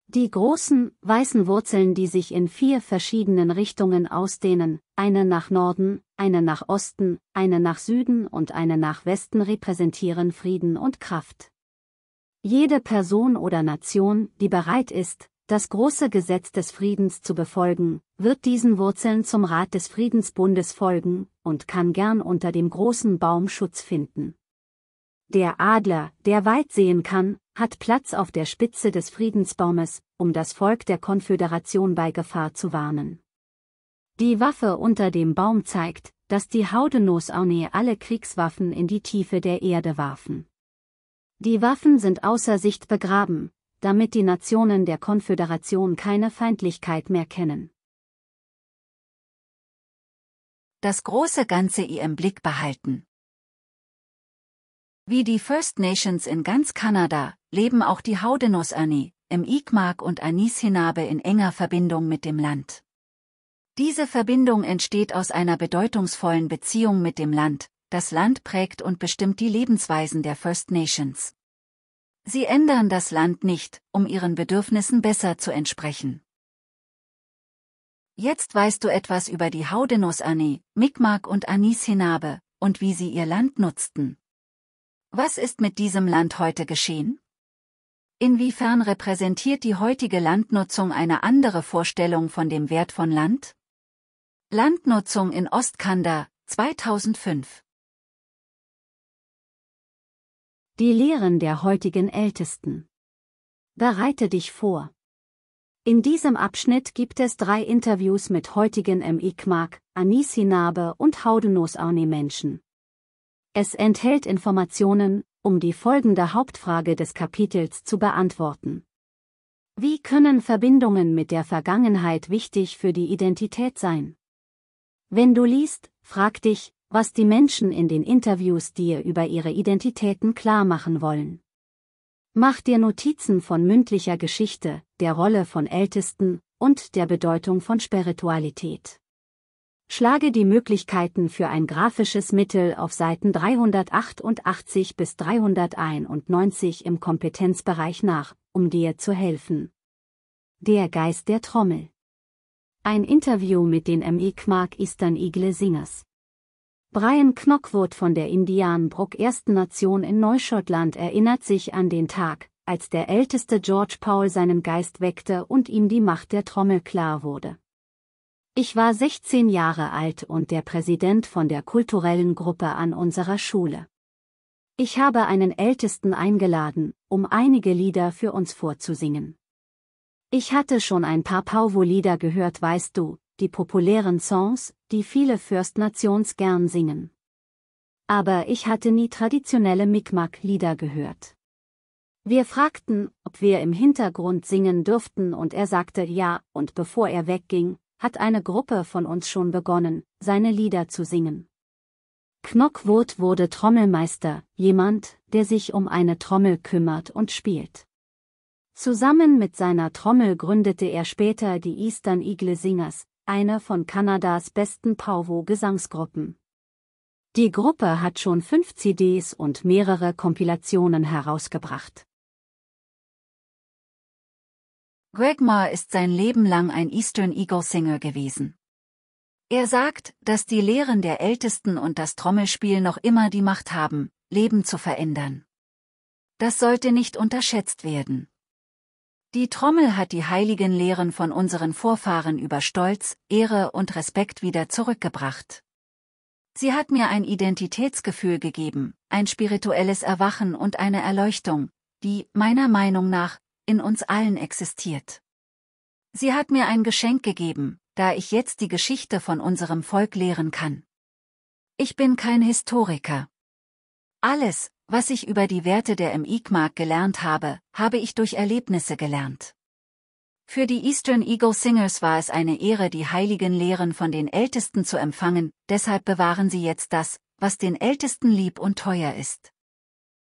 Die großen, weißen Wurzeln, die sich in vier verschiedenen Richtungen ausdehnen, eine nach Norden, eine nach Osten, eine nach Süden und eine nach Westen repräsentieren Frieden und Kraft. Jede Person oder Nation, die bereit ist, das große Gesetz des Friedens zu befolgen, wird diesen Wurzeln zum Rat des Friedensbundes folgen und kann gern unter dem großen Baum Schutz finden. Der Adler, der weit sehen kann, hat Platz auf der Spitze des Friedensbaumes, um das Volk der Konföderation bei Gefahr zu warnen. Die Waffe unter dem Baum zeigt, dass die Haudenosaune alle Kriegswaffen in die Tiefe der Erde warfen. Die Waffen sind außer Sicht begraben, damit die Nationen der Konföderation keine Feindlichkeit mehr kennen. Das große Ganze ihr im Blick behalten. Wie die First Nations in ganz Kanada, leben auch die Haudenosaunee im Ikmak und Anishinaabe in enger Verbindung mit dem Land. Diese Verbindung entsteht aus einer bedeutungsvollen Beziehung mit dem Land, das Land prägt und bestimmt die Lebensweisen der First Nations. Sie ändern das Land nicht, um ihren Bedürfnissen besser zu entsprechen. Jetzt weißt du etwas über die Haudenosaunee, Mi'kmaq und Anishinaabe und wie sie ihr Land nutzten. Was ist mit diesem Land heute geschehen? Inwiefern repräsentiert die heutige Landnutzung eine andere Vorstellung von dem Wert von Land? Landnutzung in Ostkanda, 2005 Die Lehren der heutigen Ältesten. Bereite dich vor. In diesem Abschnitt gibt es drei Interviews mit heutigen M. Ikmak, Anis Hinabe und Haudenos Arni-Menschen. Es enthält Informationen, um die folgende Hauptfrage des Kapitels zu beantworten. Wie können Verbindungen mit der Vergangenheit wichtig für die Identität sein? Wenn du liest, frag dich, was die Menschen in den Interviews dir über ihre Identitäten klar machen wollen. Mach dir Notizen von mündlicher Geschichte, der Rolle von Ältesten und der Bedeutung von Spiritualität. Schlage die Möglichkeiten für ein grafisches Mittel auf Seiten 388 bis 391 im Kompetenzbereich nach, um dir zu helfen. Der Geist der Trommel. Ein Interview mit den M.E. Mark Eastern Eagle Singers. Brian Knockwood von der Indianbrook Ersten Nation in Neuschottland erinnert sich an den Tag, als der älteste George Paul seinen Geist weckte und ihm die Macht der Trommel klar wurde. Ich war 16 Jahre alt und der Präsident von der kulturellen Gruppe an unserer Schule. Ich habe einen Ältesten eingeladen, um einige Lieder für uns vorzusingen. Ich hatte schon ein paar Pauvo-Lieder gehört, weißt du, die populären Songs, die viele First Nations gern singen. Aber ich hatte nie traditionelle Mi'kmaq-Lieder gehört. Wir fragten, ob wir im Hintergrund singen dürften und er sagte ja, und bevor er wegging, hat eine Gruppe von uns schon begonnen, seine Lieder zu singen. Knockwurt wurde Trommelmeister, jemand, der sich um eine Trommel kümmert und spielt. Zusammen mit seiner Trommel gründete er später die Eastern Eagle Singers, einer von Kanadas besten pauvo gesangsgruppen Die Gruppe hat schon fünf CDs und mehrere Kompilationen herausgebracht. Greg Moore ist sein Leben lang ein Eastern Eagle Singer gewesen. Er sagt, dass die Lehren der Ältesten und das Trommelspiel noch immer die Macht haben, Leben zu verändern. Das sollte nicht unterschätzt werden. Die Trommel hat die heiligen Lehren von unseren Vorfahren über Stolz, Ehre und Respekt wieder zurückgebracht. Sie hat mir ein Identitätsgefühl gegeben, ein spirituelles Erwachen und eine Erleuchtung, die, meiner Meinung nach, in uns allen existiert. Sie hat mir ein Geschenk gegeben, da ich jetzt die Geschichte von unserem Volk lehren kann. Ich bin kein Historiker. Alles, was ich über die Werte der MIGMAG gelernt habe, habe ich durch Erlebnisse gelernt. Für die Eastern Eagle Singers war es eine Ehre, die heiligen Lehren von den Ältesten zu empfangen, deshalb bewahren sie jetzt das, was den Ältesten lieb und teuer ist.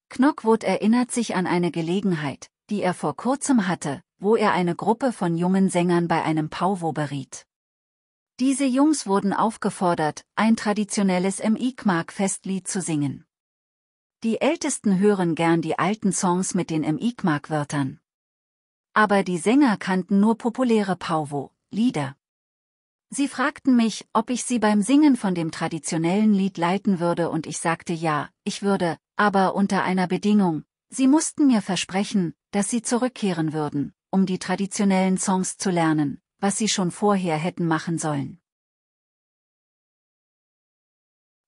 Knockwood erinnert sich an eine Gelegenheit, die er vor kurzem hatte, wo er eine Gruppe von jungen Sängern bei einem Pauvo beriet. Diese Jungs wurden aufgefordert, ein traditionelles M. Ikmak-Festlied zu singen. Die Ältesten hören gern die alten Songs mit den im Igmag-Wörtern. Aber die Sänger kannten nur populäre Pauvo-Lieder. Sie fragten mich, ob ich sie beim Singen von dem traditionellen Lied leiten würde und ich sagte ja, ich würde, aber unter einer Bedingung. Sie mussten mir versprechen, dass sie zurückkehren würden, um die traditionellen Songs zu lernen, was sie schon vorher hätten machen sollen.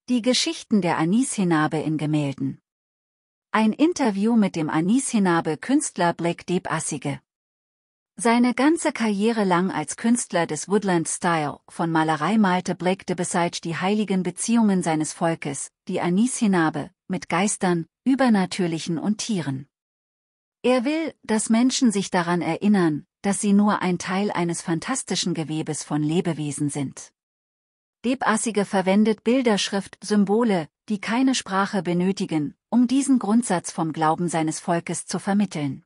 Die Geschichten der Anis Hinabe in Gemälden ein Interview mit dem Anis Hinabe Künstler Black Deep Assige. Seine ganze Karriere lang als Künstler des Woodland Style von Malerei malte Black de Besage die heiligen Beziehungen seines Volkes, die Anis Hinabe, mit Geistern, Übernatürlichen und Tieren. Er will, dass Menschen sich daran erinnern, dass sie nur ein Teil eines fantastischen Gewebes von Lebewesen sind. Webassige verwendet Bilderschrift-Symbole, die keine Sprache benötigen, um diesen Grundsatz vom Glauben seines Volkes zu vermitteln.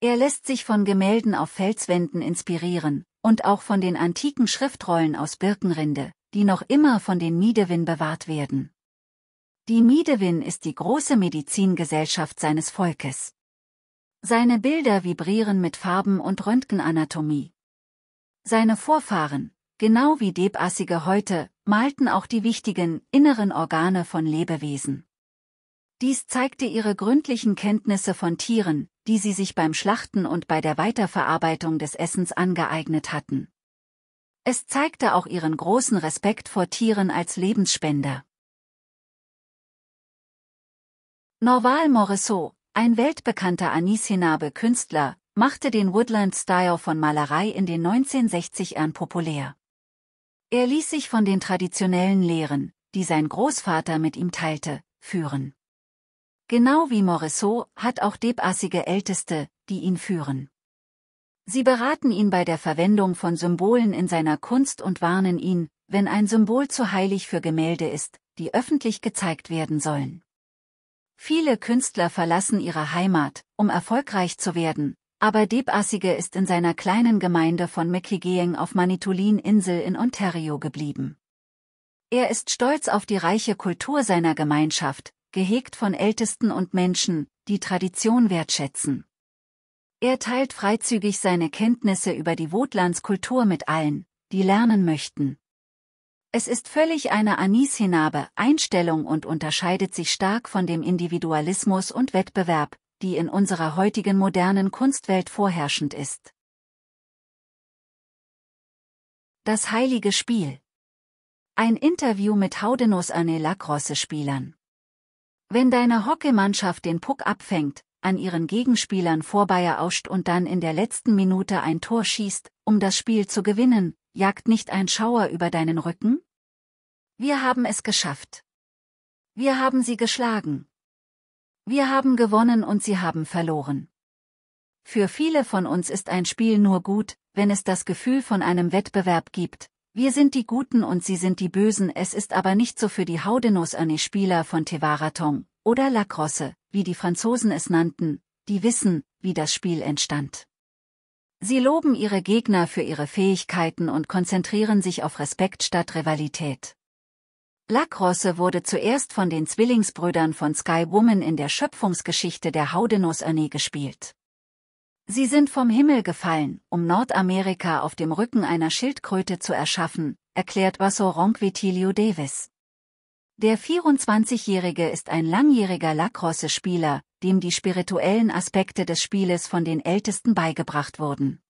Er lässt sich von Gemälden auf Felswänden inspirieren und auch von den antiken Schriftrollen aus Birkenrinde, die noch immer von den Miedewin bewahrt werden. Die Miedewin ist die große Medizingesellschaft seines Volkes. Seine Bilder vibrieren mit Farben und Röntgenanatomie. Seine Vorfahren, Genau wie Debassige heute, malten auch die wichtigen, inneren Organe von Lebewesen. Dies zeigte ihre gründlichen Kenntnisse von Tieren, die sie sich beim Schlachten und bei der Weiterverarbeitung des Essens angeeignet hatten. Es zeigte auch ihren großen Respekt vor Tieren als Lebensspender. Norval Morisot, ein weltbekannter Anishinaabe-Künstler, machte den Woodland-Style von Malerei in den 1960ern populär. Er ließ sich von den traditionellen Lehren, die sein Großvater mit ihm teilte, führen. Genau wie Morisot hat auch Debassige Älteste, die ihn führen. Sie beraten ihn bei der Verwendung von Symbolen in seiner Kunst und warnen ihn, wenn ein Symbol zu heilig für Gemälde ist, die öffentlich gezeigt werden sollen. Viele Künstler verlassen ihre Heimat, um erfolgreich zu werden, aber Debassige ist in seiner kleinen Gemeinde von Mekigeeng auf Manitoulin-Insel in Ontario geblieben. Er ist stolz auf die reiche Kultur seiner Gemeinschaft, gehegt von Ältesten und Menschen, die Tradition wertschätzen. Er teilt freizügig seine Kenntnisse über die Wotlandskultur mit allen, die lernen möchten. Es ist völlig eine Anishinaabe Einstellung und unterscheidet sich stark von dem Individualismus und Wettbewerb, die in unserer heutigen modernen Kunstwelt vorherrschend ist. Das heilige Spiel. Ein Interview mit Haudenus Anne Lacrosse-Spielern. Wenn deine Hockeymannschaft den Puck abfängt, an ihren Gegenspielern vorbeieauscht und dann in der letzten Minute ein Tor schießt, um das Spiel zu gewinnen, jagt nicht ein Schauer über deinen Rücken? Wir haben es geschafft. Wir haben sie geschlagen. Wir haben gewonnen und sie haben verloren. Für viele von uns ist ein Spiel nur gut, wenn es das Gefühl von einem Wettbewerb gibt. Wir sind die Guten und sie sind die Bösen, es ist aber nicht so für die Haudenos-Ernie-Spieler von Tevaraton oder Lacrosse, wie die Franzosen es nannten, die wissen, wie das Spiel entstand. Sie loben ihre Gegner für ihre Fähigkeiten und konzentrieren sich auf Respekt statt Rivalität. Lacrosse wurde zuerst von den Zwillingsbrüdern von Sky Woman in der Schöpfungsgeschichte der Haudenosaunee gespielt. Sie sind vom Himmel gefallen, um Nordamerika auf dem Rücken einer Schildkröte zu erschaffen, erklärt Basso Ronquitilio Davis. Der 24-Jährige ist ein langjähriger Lacrosse-Spieler, dem die spirituellen Aspekte des Spieles von den Ältesten beigebracht wurden.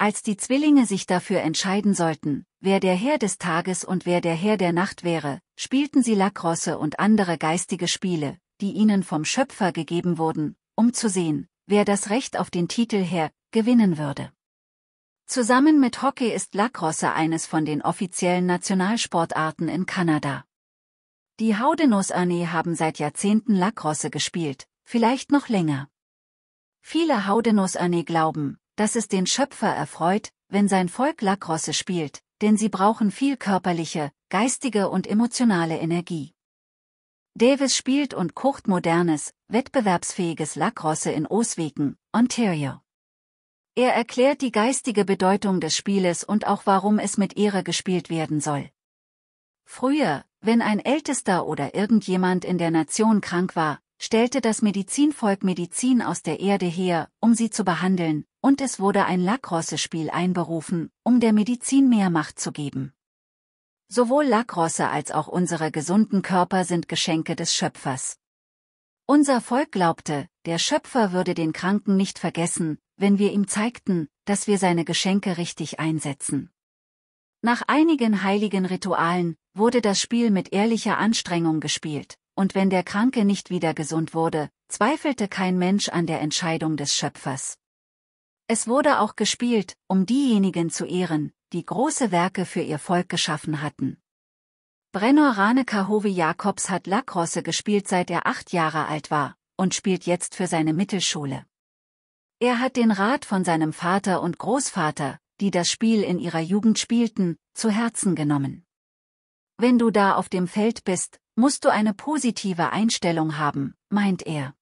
Als die Zwillinge sich dafür entscheiden sollten, wer der Herr des Tages und wer der Herr der Nacht wäre, spielten sie Lacrosse und andere geistige Spiele, die ihnen vom Schöpfer gegeben wurden, um zu sehen, wer das Recht auf den Titel Herr gewinnen würde. Zusammen mit Hockey ist Lacrosse eines von den offiziellen Nationalsportarten in Kanada. Die Haudenos Arne haben seit Jahrzehnten Lacrosse gespielt, vielleicht noch länger. Viele Haudenos Arne glauben, dass es den Schöpfer erfreut, wenn sein Volk Lacrosse spielt, denn sie brauchen viel körperliche, geistige und emotionale Energie. Davis spielt und kocht modernes, wettbewerbsfähiges Lacrosse in Osweken, Ontario. Er erklärt die geistige Bedeutung des Spieles und auch warum es mit Ehre gespielt werden soll. Früher, wenn ein Ältester oder irgendjemand in der Nation krank war, stellte das Medizinvolk Medizin aus der Erde her, um sie zu behandeln, und es wurde ein Lacrosse-Spiel einberufen, um der Medizin mehr Macht zu geben. Sowohl Lacrosse als auch unsere gesunden Körper sind Geschenke des Schöpfers. Unser Volk glaubte, der Schöpfer würde den Kranken nicht vergessen, wenn wir ihm zeigten, dass wir seine Geschenke richtig einsetzen. Nach einigen heiligen Ritualen wurde das Spiel mit ehrlicher Anstrengung gespielt, und wenn der Kranke nicht wieder gesund wurde, zweifelte kein Mensch an der Entscheidung des Schöpfers. Es wurde auch gespielt, um diejenigen zu ehren, die große Werke für ihr Volk geschaffen hatten. Brenner Rane Hovi Jakobs hat Lacrosse gespielt seit er acht Jahre alt war und spielt jetzt für seine Mittelschule. Er hat den Rat von seinem Vater und Großvater, die das Spiel in ihrer Jugend spielten, zu Herzen genommen. Wenn du da auf dem Feld bist, musst du eine positive Einstellung haben, meint er.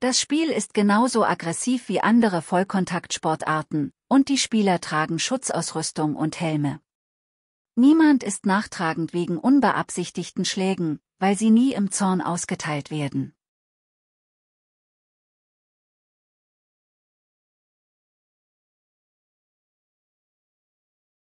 Das Spiel ist genauso aggressiv wie andere Vollkontaktsportarten, und die Spieler tragen Schutzausrüstung und Helme. Niemand ist nachtragend wegen unbeabsichtigten Schlägen, weil sie nie im Zorn ausgeteilt werden.